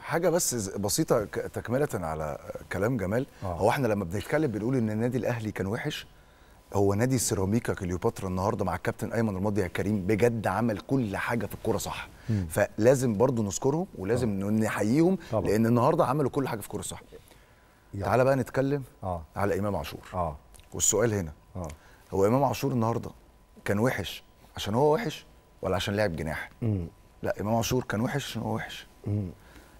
حاجه بس بسيطه تكمله على كلام جمال آه. هو احنا لما بنتكلم بنقول ان النادي الاهلي كان وحش هو نادي سيراميكا كليوباترا النهارده مع الكابتن ايمن الماضي يا كريم بجد عمل كل حاجه في الكوره صح مم. فلازم برضو نذكرهم ولازم آه. نحييهم لان النهارده عملوا كل حاجه في الكوره صح يعني. تعالى بقى نتكلم آه. على امام عاشور آه. والسؤال هنا آه. هو امام عاشور النهارده كان وحش عشان هو وحش ولا عشان لعب جناح مم. لا امام عاشور كان وحش عشان هو وحش مم.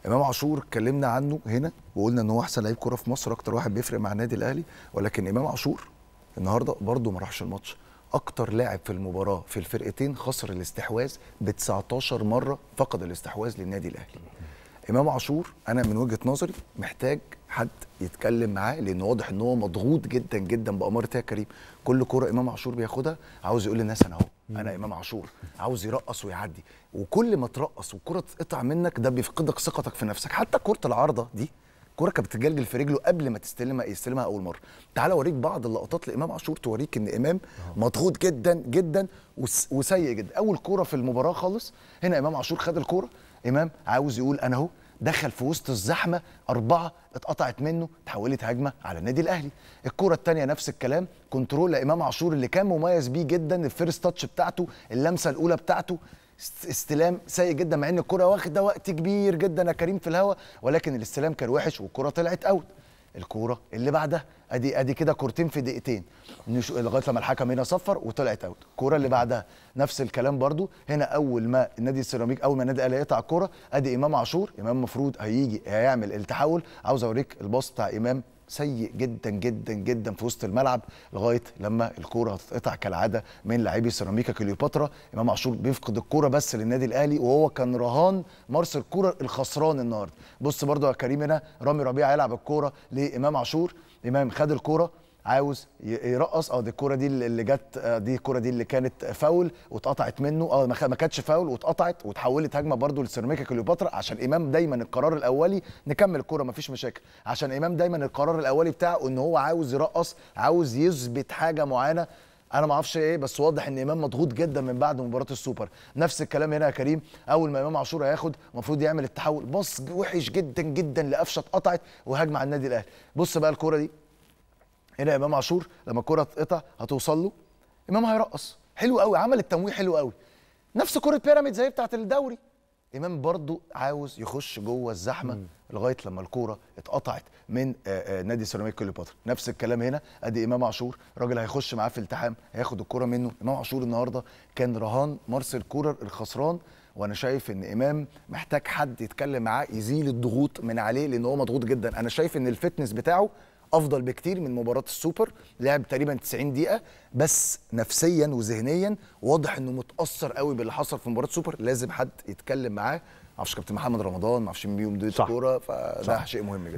امام عاشور اتكلمنا عنه هنا وقلنا ان هو احسن لعيب كوره في مصر اكتر واحد بيفرق مع النادي الاهلي ولكن امام عاشور النهارده برده ما راحش الماتش اكتر لاعب في المباراه في الفرقتين خسر الاستحواذ ب 19 مره فقد الاستحواذ للنادي الاهلي امام عاشور انا من وجهه نظري محتاج حد يتكلم معاه لان واضح ان هو مضغوط جدا جدا يا كريم كل كره امام عاشور بياخدها عاوز يقول للناس انا اهو انا امام عاشور عاوز يرقص ويعدي وكل ما ترقص والكره تقطع منك ده بيفقدك ثقتك في نفسك حتى كره العارضه دي كرة كانت بتتجلجل في رجله قبل ما تستلمها يستلمها اول مره تعال اوريك بعض اللقطات لامام عاشور توريك ان امام أه. مضغوط جدا جدا وسيء جدا اول كوره في المباراه خالص هنا امام عاشور خد الكوره امام عاوز يقول انا اهو دخل في وسط الزحمه اربعه اتقطعت منه تحولت هجمه على النادي الاهلي الكره الثانيه نفس الكلام كنترول لامام عاشور اللي كان مميز بيه جدا الفيرست تاتش بتاعته اللمسه الاولى بتاعته استلام سيء جدا مع ان الكره واخده وقت كبير جدا يا كريم في الهواء ولكن الاستلام كان وحش والكره طلعت اوت الكوره اللي بعدها ادي ادي كده كورتين في دقيقتين لغايه لما الحكم هنا صفر وطلعت اوت الكوره اللي بعدها نفس الكلام برضو هنا اول ما النادي السيراميك اول ما النادي الاهلي يقطع الكوره ادي امام عاشور امام المفروض هيجي هيعمل التحول عاوز اوريك الباص بتاع امام سيء جدا جدا جدا في وسط الملعب لغايه لما الكوره هتتقطع كالعاده من لاعبي سيراميكا كليوباترا امام عاشور بيفقد الكوره بس للنادي الاهلي وهو كان رهان مارس الكوره الخسران النهارده بص برده يا كريم هنا رامي ربيعه يلعب الكوره لامام عاشور امام خد الكوره عاوز يرقص اه دي الكوره دي اللي جت اه، دي الكوره دي اللي كانت فاول واتقطعت منه اه ما كانتش فاول واتقطعت وتحولت هجمه برده لسيراميكا كليوباترا عشان امام دايما القرار الاولي نكمل الكوره مفيش مشاكل عشان امام دايما القرار الاولي بتاعه ان هو عاوز يرقص عاوز يثبت حاجه معينه انا ما اعرفش ايه بس واضح ان امام مضغوط جدا من بعد مباراه السوبر نفس الكلام هنا يا كريم اول ما امام عاشور هياخد المفروض يعمل التحول بص وحش جدا جدا لقفشه اتقطعت وهجمه على النادي الاهلي بص بقى الكوره دي هنا امام عاشور لما الكره تقطع هتوصل له امام هيرقص حلو قوي عمل التمويه حلو قوي نفس كره بيراميدز زي بتاعه الدوري امام برضو عاوز يخش جوه الزحمه مم. لغايه لما الكوره اتقطعت من آآ آه، آآ آه، نادي سيراميك كليوباترا نفس الكلام هنا ادي امام عاشور راجل هيخش معاه في التحام هياخد الكوره منه امام عاشور النهارده كان رهان مارسيل كولر الخسران وانا شايف ان امام محتاج حد يتكلم معاه يزيل الضغوط من عليه لان هو مضغوط جدا انا شايف ان الفتنس بتاعه افضل بكتير من مباراه السوبر لعب تقريبا 90 دقيقه بس نفسيا وذهنيا واضح انه متاثر قوي باللي حصل في مباراه السوبر لازم حد يتكلم معاه معرفش كابتن محمد رمضان معرفش مين بيهم دي الكوره فده شيء مهم جدا